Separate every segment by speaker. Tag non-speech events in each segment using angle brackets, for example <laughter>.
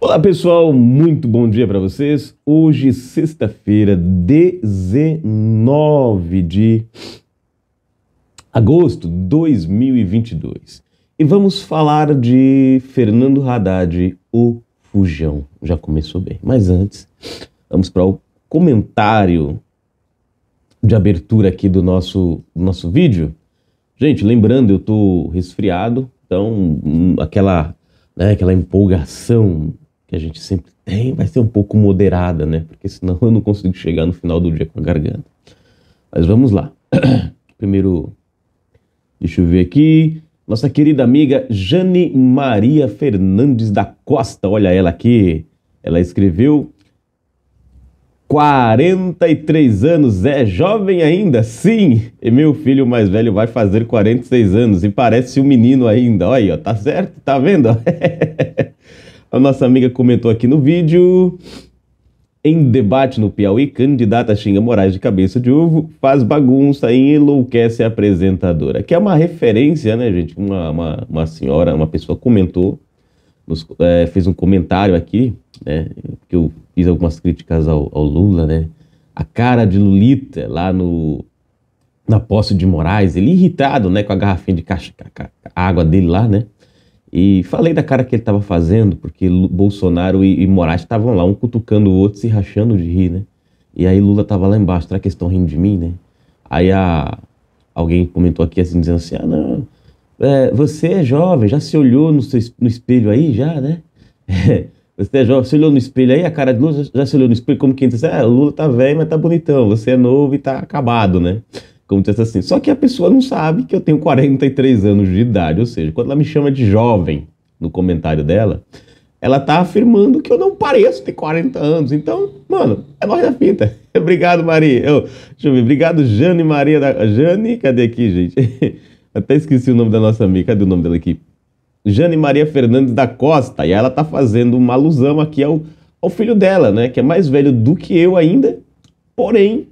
Speaker 1: Olá pessoal, muito bom dia para vocês. Hoje, sexta-feira, 19 de agosto de 2022. E vamos falar de Fernando Haddad, o Fujão. Já começou bem, mas antes, vamos para o comentário de abertura aqui do nosso, do nosso vídeo. Gente, lembrando, eu tô resfriado, então hum, aquela, né, aquela empolgação que a gente sempre tem, vai ser um pouco moderada, né? Porque senão <laughs> eu não consigo chegar no final do dia com a garganta. Mas vamos lá. <clears throat> Primeiro, deixa eu ver aqui. Nossa querida amiga Jane Maria Fernandes da Costa, olha ela aqui. Ela escreveu 43 anos, é jovem ainda? Sim! E meu filho mais velho vai fazer 46 anos e parece um menino ainda. Olha aí, ó, tá certo? Tá vendo? <laughs> A nossa amiga comentou aqui no vídeo. Em debate no Piauí, candidata xinga Moraes de cabeça de ovo, faz bagunça e enlouquece a apresentadora. Que é uma referência, né, gente? Uma, uma, uma senhora, uma pessoa comentou, nos, é, fez um comentário aqui, né? Que eu fiz algumas críticas ao, ao, Lula, né? A cara de Lulita lá no na posse de Moraes, ele irritado, né, com a garrafinha de caixa, água dele lá, né? E falei da cara que ele estava fazendo, porque Bolsonaro e, e Moraes estavam lá, um cutucando o outro, se rachando de rir, né? E aí Lula estava lá embaixo, será que eles estão rindo de mim, né? Aí a, alguém comentou aqui assim, dizendo assim, ah, não, é, você é jovem, já se olhou no, seu, no espelho aí, já, né? É, <laughs> você é jovem, se olhou no espelho aí, a cara de Lula já, já se olhou no espelho, como quem diz, ah, Lula tá velho, mas tá bonitão, você é novo e tá acabado, né? como dissesse assim. Só que a pessoa não sabe que eu tenho 43 anos de idade, ou seja, quando ela me chama de jovem no comentário dela, ela tá afirmando que eu não pareço ter 40 anos. Então, mano, é nóis da fita. <laughs> obrigado, Maria. Eu, deixa eu ver, obrigado, Jane Maria da. Jane, cadê aqui, gente? <laughs> Até esqueci o nome da nossa amiga. Cadê o nome dela aqui? Jane Maria Fernandes da Costa. E ela tá fazendo uma alusão aqui ao, ao filho dela, né? Que é mais velho do que eu ainda, porém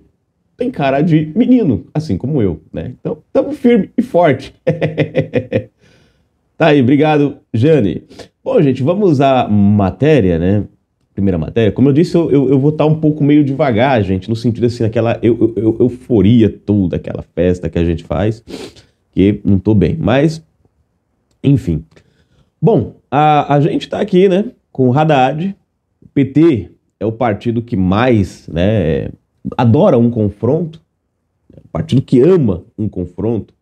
Speaker 1: tem cara de menino, assim como eu, né? Então, tamo firme e forte. <laughs> tá aí, obrigado, Jane. Bom, gente, vamos à matéria, né? Primeira matéria. Como eu disse, eu, eu, eu vou estar tá um pouco meio devagar, gente, no sentido assim, daquela eu, eu, euforia toda, aquela festa que a gente faz, que não tô bem, mas, enfim. Bom, a, a gente tá aqui, né, com o Haddad, o PT é o partido que mais, né, adora um confronto, um né, partido que ama um confronto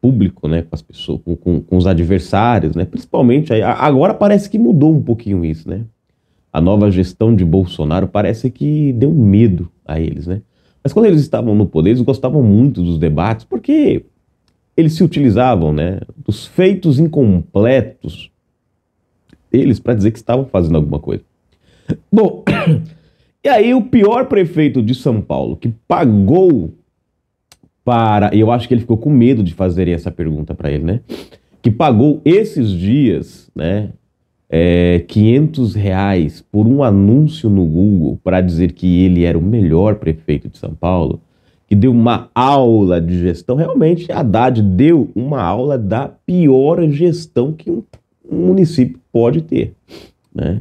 Speaker 1: público, né, com as pessoas, com, com, com os adversários, né, principalmente aí, agora parece que mudou um pouquinho isso, né, a nova gestão de Bolsonaro parece que deu medo a eles, né, mas quando eles estavam no poder, eles gostavam muito dos debates, porque eles se utilizavam, né, dos feitos incompletos deles para dizer que estavam fazendo alguma coisa. Bom, e aí o pior prefeito de São Paulo que pagou para, eu acho que ele ficou com medo de fazer essa pergunta para ele, né? Que pagou esses dias, né? É, 500 reais por um anúncio no Google para dizer que ele era o melhor prefeito de São Paulo, que deu uma aula de gestão. Realmente, Haddad deu uma aula da pior gestão que um município pode ter. Né?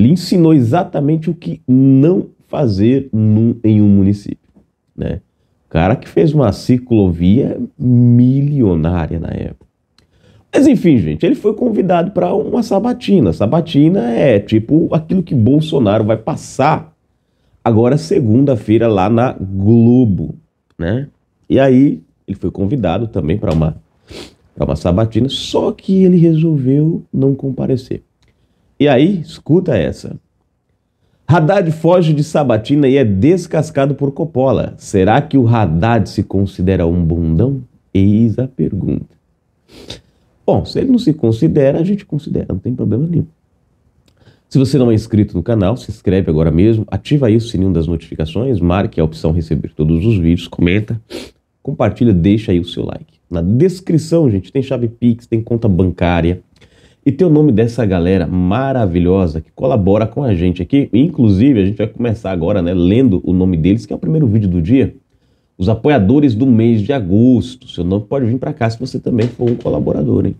Speaker 1: Ele ensinou exatamente o que não fazer num, em um município. Né? cara que fez uma ciclovia milionária na época. Mas enfim, gente, ele foi convidado para uma sabatina. Sabatina é tipo aquilo que Bolsonaro vai passar agora segunda-feira lá na Globo, né? E aí ele foi convidado também para uma para uma sabatina, só que ele resolveu não comparecer. E aí, escuta essa. Haddad foge de Sabatina e é descascado por Coppola. Será que o Haddad se considera um bundão? Eis a pergunta. Bom, se ele não se considera, a gente considera, não tem problema nenhum. Se você não é inscrito no canal, se inscreve agora mesmo, ativa aí o sininho das notificações, marque a opção receber todos os vídeos, comenta, compartilha, deixa aí o seu like. Na descrição, gente, tem chave Pix, tem conta bancária, e tem o nome dessa galera maravilhosa que colabora com a gente aqui. Inclusive, a gente vai começar agora, né, lendo o nome deles, que é o primeiro vídeo do dia. Os apoiadores do mês de agosto. Seu nome pode vir para cá se você também for um colaborador, hein?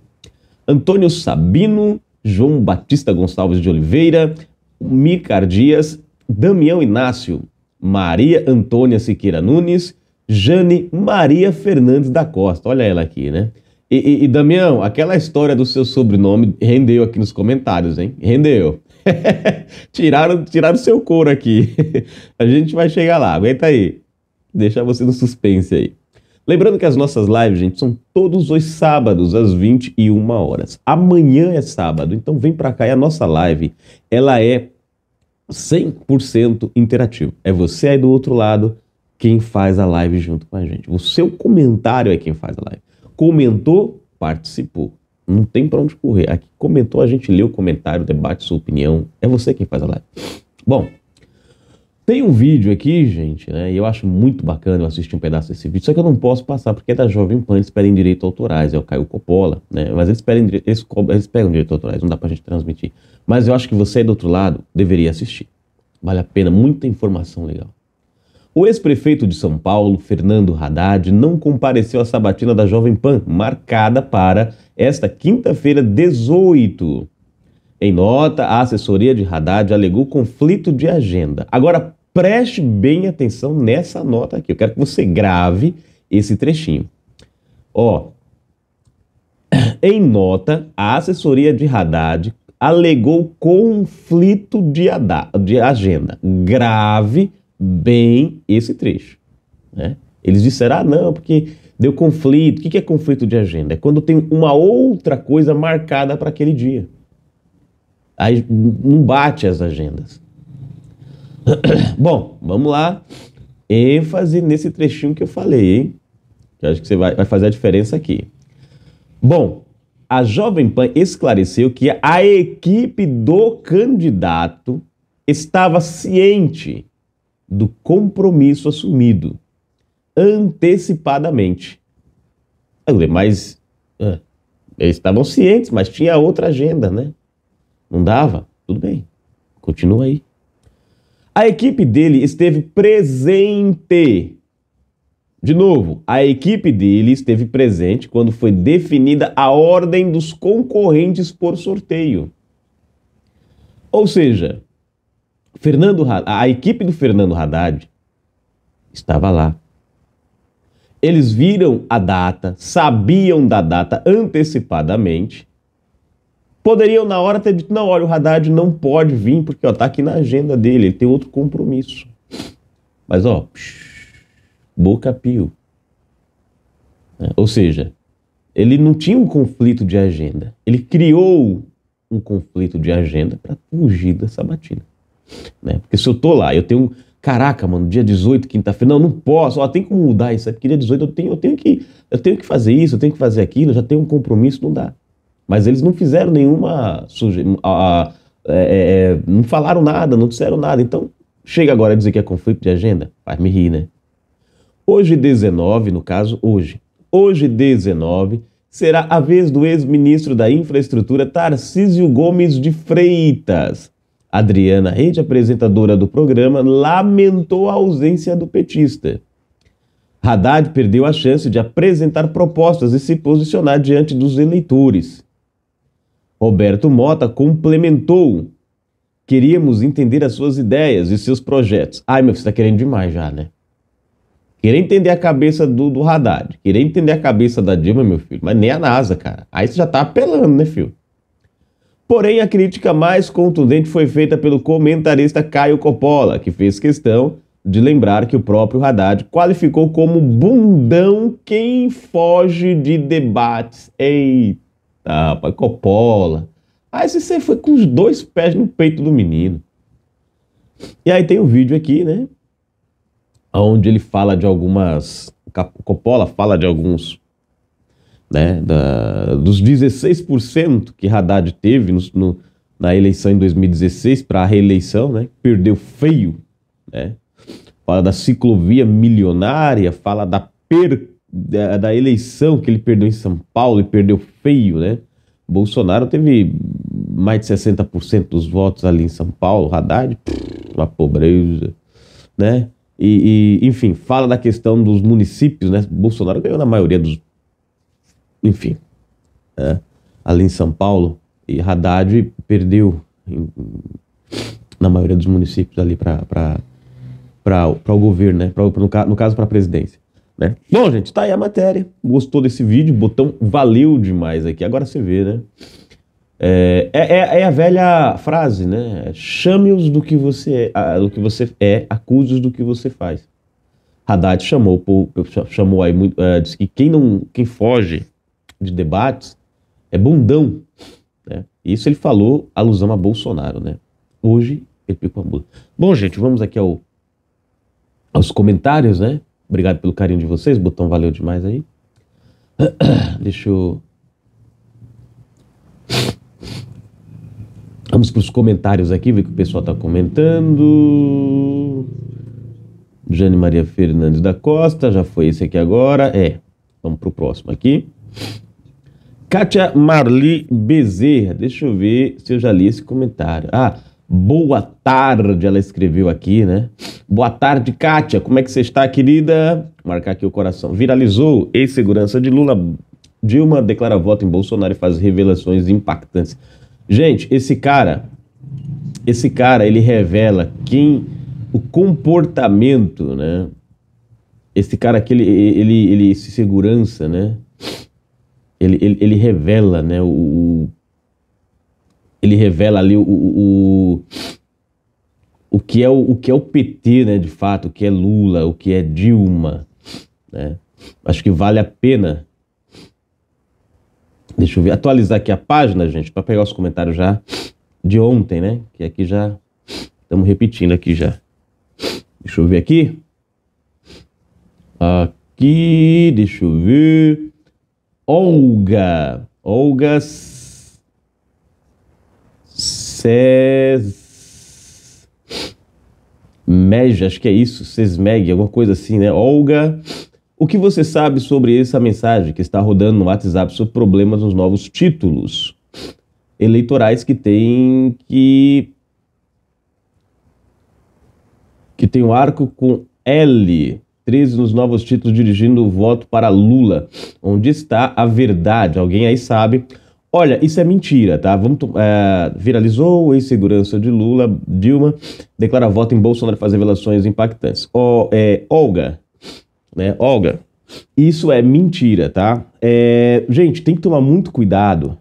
Speaker 1: Antônio Sabino, João Batista Gonçalves de Oliveira, Micar Dias, Damião Inácio, Maria Antônia Siqueira Nunes, Jane Maria Fernandes da Costa. Olha ela aqui, né? E, e, e, Damião, aquela história do seu sobrenome rendeu aqui nos comentários, hein? Rendeu. <laughs> tiraram, tiraram seu couro aqui. <laughs> a gente vai chegar lá, aguenta aí. Deixar você no suspense aí. Lembrando que as nossas lives, gente, são todos os sábados às 21 horas. Amanhã é sábado, então vem para cá e a nossa live, ela é 100% interativa. É você aí do outro lado quem faz a live junto com a gente. O seu comentário é quem faz a live comentou, participou. Não tem para onde correr. Aqui comentou, a gente lê o comentário, debate sua opinião. É você quem faz a live. Bom, tem um vídeo aqui, gente, né? E eu acho muito bacana, eu assistir um pedaço desse vídeo, só que eu não posso passar porque é da Jovem Pan, eles pedem direitos autorais, é o Caio Coppola, né? Mas eles, pedem, eles, eles pegam direitos autorais, não dá pra gente transmitir. Mas eu acho que você aí do outro lado deveria assistir. Vale a pena, muita informação legal. O ex-prefeito de São Paulo, Fernando Haddad, não compareceu à sabatina da Jovem Pan, marcada para esta quinta-feira, 18. Em nota, a assessoria de Haddad alegou conflito de agenda. Agora, preste bem atenção nessa nota aqui. Eu quero que você grave esse trechinho. Ó, em nota, a assessoria de Haddad alegou conflito de, de agenda. Grave bem esse trecho. Né? Eles disseram, ah, não, porque deu conflito. O que é conflito de agenda? É quando tem uma outra coisa marcada para aquele dia. Aí não bate as agendas. <coughs> Bom, vamos lá. ênfase nesse trechinho que eu falei, hein? Que acho que você vai, vai fazer a diferença aqui. Bom, a Jovem Pan esclareceu que a equipe do candidato estava ciente do compromisso assumido antecipadamente. Mas eles estavam cientes, mas tinha outra agenda, né? Não dava? Tudo bem, continua aí. A equipe dele esteve presente. De novo, a equipe dele esteve presente quando foi definida a ordem dos concorrentes por sorteio. Ou seja, Fernando, a equipe do Fernando Haddad estava lá. Eles viram a data, sabiam da data antecipadamente. Poderiam na hora ter dito: não, olha, o Haddad não pode vir porque está aqui na agenda dele, ele tem outro compromisso. Mas, ó, boca pio. É, ou seja, ele não tinha um conflito de agenda. Ele criou um conflito de agenda para fugir da Sabatina. Né? Porque se eu tô lá, eu tenho. Caraca, mano, dia 18, quinta-feira, não, não posso, ó, tem como mudar isso, é porque dia 18 eu tenho, eu tenho que. Eu tenho que fazer isso, eu tenho que fazer aquilo, eu já tenho um compromisso, não dá. Mas eles não fizeram nenhuma suje... É, é, é, não falaram nada, não disseram nada. Então, chega agora a dizer que é conflito de agenda? Faz me rir, né? Hoje 19, no caso, hoje. Hoje 19 será a vez do ex-ministro da Infraestrutura Tarcísio Gomes de Freitas Adriana Rede, apresentadora do programa, lamentou a ausência do petista. Haddad perdeu a chance de apresentar propostas e se posicionar diante dos eleitores. Roberto Mota complementou. Queríamos entender as suas ideias e seus projetos. Ai, meu, você está querendo demais já, né? Querer entender a cabeça do, do Haddad, querer entender a cabeça da Dilma, meu filho, mas nem a NASA, cara. Aí você já tá apelando, né, filho? Porém, a crítica mais contundente foi feita pelo comentarista Caio Coppola, que fez questão de lembrar que o próprio Haddad qualificou como bundão quem foge de debates. Eita, rapaz, Coppola. Aí você foi com os dois pés no peito do menino. E aí tem o um vídeo aqui, né? Onde ele fala de algumas. Coppola fala de alguns né, da, dos 16% que Haddad teve no, no, na eleição em 2016 para a reeleição, né, perdeu feio, né, fala da ciclovia milionária, fala da, per, da, da, eleição que ele perdeu em São Paulo e perdeu feio, né, Bolsonaro teve mais de 60% dos votos ali em São Paulo, Haddad, uma pobreza, né, e, e enfim, fala da questão dos municípios, né, Bolsonaro ganhou na maioria dos enfim, é, ali em São Paulo, e Haddad perdeu em, na maioria dos municípios ali para o governo, né? Pra, no, no caso, para a presidência. Né? Bom, gente, tá aí a matéria. Gostou desse vídeo? Botão valeu demais aqui. Agora você vê, né? É, é, é, é a velha frase, né? Chame-os do que você é, do que você é, acuse-os do que você faz. Haddad chamou, chamou aí, muito é, disse que quem não, quem foge de debates é bundão. Né? Isso ele falou alusão a Bolsonaro, né? Hoje ele pica a bunda Bom, gente, vamos aqui ao, aos comentários, né? Obrigado pelo carinho de vocês, botão valeu demais aí. <coughs> Deixa eu. Vamos para os comentários aqui, ver o que o pessoal está comentando. Jane Maria Fernandes da Costa, já foi esse aqui agora. É, vamos para o próximo aqui. Kátia Marli Bezerra, deixa eu ver se eu já li esse comentário. Ah, boa tarde, ela escreveu aqui, né? Boa tarde, Kátia, como é que você está, querida? Vou marcar aqui o coração. Viralizou, ex-segurança de Lula, Dilma declara voto em Bolsonaro e faz revelações impactantes. Gente, esse cara, esse cara, ele revela quem, o comportamento, né? Esse cara aqui, ele, ele, ele, esse segurança, né? ele, ele, ele revela, né, o, o, ele revela ali o, o, o, que é o, o que é o PT, né, de fato, o que é Lula, o que é Dilma, né? Acho que vale a pena. Deixa eu ver, atualizar aqui a página, gente, para pegar os comentários já de ontem, né? Que aqui já estamos repetindo aqui já. Deixa eu ver aqui. Aqui, deixa eu ver. Olga. Olga Ses... Meg, acho que é isso, Sesmeg, alguma coisa assim, né? Olga, o que você sabe sobre essa mensagem que está rodando no WhatsApp sobre problemas nos novos títulos eleitorais que tem que que tem um arco com L diretrizes nos novos títulos dirigindo o voto para Lula. Onde está a verdade? Alguém aí sabe. Olha, isso é mentira, tá? Vamos, é, viralizou a insegurança de Lula, Dilma declara voto em Bolsonaro fazer revelações impactantes. O, é, Olga, né? Olga, isso é mentira, tá? É, gente, tem que tomar muito cuidado.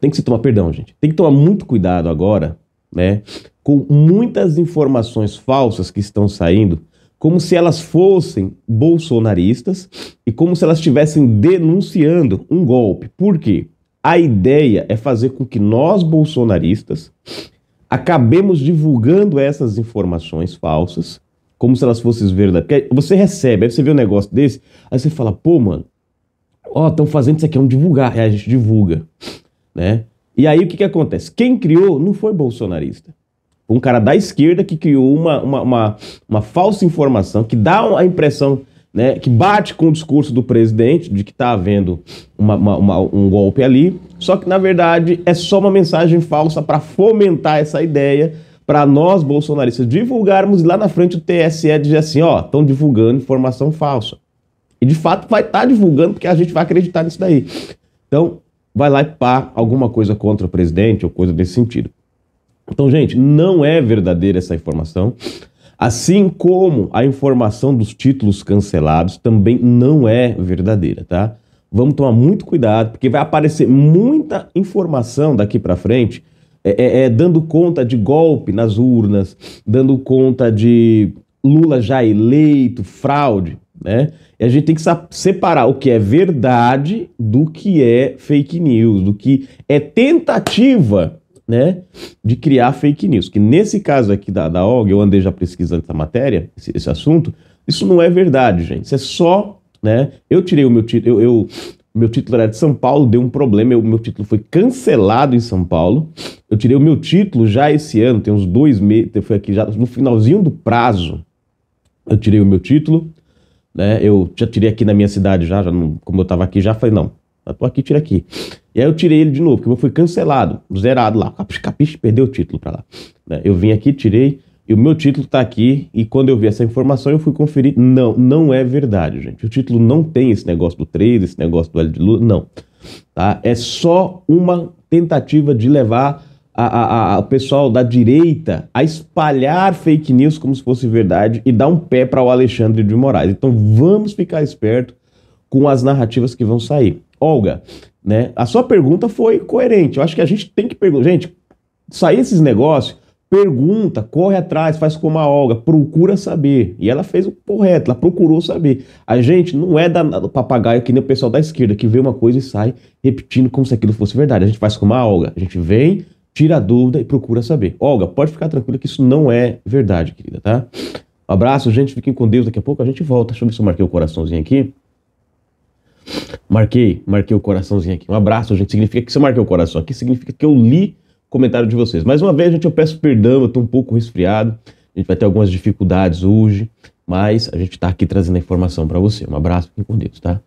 Speaker 1: Tem que se tomar, perdão, gente. Tem que tomar muito cuidado agora, né? com muitas informações falsas que estão saindo, como se elas fossem bolsonaristas e como se elas estivessem denunciando um golpe. Por quê? A ideia é fazer com que nós bolsonaristas acabemos divulgando essas informações falsas, como se elas fossem verdadeiras. Você recebe, aí você vê um negócio desse, aí você fala, pô, mano, ó, estão fazendo isso aqui, é um divulgar. Aí a gente divulga, né? E aí o que, que acontece? Quem criou não foi bolsonarista um cara da esquerda que criou uma, uma, uma, uma falsa informação, que dá a impressão, né, que bate com o discurso do presidente de que está havendo uma, uma, uma, um golpe ali, só que na verdade é só uma mensagem falsa para fomentar essa ideia para nós bolsonaristas divulgarmos e lá na frente o TSE dizer assim, ó, estão divulgando informação falsa. E de fato vai estar tá divulgando porque a gente vai acreditar nisso daí. Então, vai lá e pá alguma coisa contra o presidente ou coisa desse sentido. Então, gente, não é verdadeira essa informação. Assim como a informação dos títulos cancelados também não é verdadeira, tá? Vamos tomar muito cuidado, porque vai aparecer muita informação daqui para frente, é, é, é, dando conta de golpe nas urnas, dando conta de Lula já eleito, fraude, né? E a gente tem que separar o que é verdade do que é fake news, do que é tentativa né, de criar fake news. Que nesse caso aqui da, da OG, eu andei já pesquisando essa matéria, esse, esse assunto, isso não é verdade, gente. Isso é só, né, eu tirei o meu título, eu, eu, meu título era de São Paulo, deu um problema, o meu título foi cancelado em São Paulo. Eu tirei o meu título já esse ano, tem uns dois meses, foi aqui já no finalzinho do prazo, eu tirei o meu título, né, eu já tirei aqui na minha cidade já, já não, como eu tava aqui já, falei, não, eu tô aqui, tira aqui. E aí eu tirei ele de novo, porque eu fui cancelado, zerado lá. Capixe, capixe, perdeu o título para lá. Né? Eu vim aqui, tirei, e o meu título tá aqui. E quando eu vi essa informação, eu fui conferir. Não, não é verdade, gente. O título não tem esse negócio do trade, esse negócio do L de Lula, não. Tá? É só uma tentativa de levar a, o pessoal da direita a espalhar fake news como se fosse verdade e dar um pé para o Alexandre de Moraes. Então vamos ficar esperto com as narrativas que vão sair. Olga, né? A sua pergunta foi coerente. Eu acho que a gente tem que perguntar, gente, sair esses negócios, pergunta, corre atrás, faz como a Olga, procura saber. E ela fez o correto, ela procurou saber. A gente não é do papagaio que nem o pessoal da esquerda que vê uma coisa e sai repetindo como se aquilo fosse verdade. A gente faz como a Olga, a gente vem, tira a dúvida e procura saber. Olga, pode ficar tranquila que isso não é verdade, querida, tá? Um abraço, gente, fiquem com Deus. Daqui a pouco a gente volta. Deixa eu ver se eu marquei o coraçãozinho aqui. Marquei, marquei o coraçãozinho aqui. Um abraço, gente. Significa que se eu marquei o coração aqui, significa que eu li o comentário de vocês. Mais uma vez, gente, eu peço perdão, eu tô um pouco resfriado. A gente vai ter algumas dificuldades hoje, mas a gente tá aqui trazendo a informação para você. Um abraço, fiquem com Deus, tá?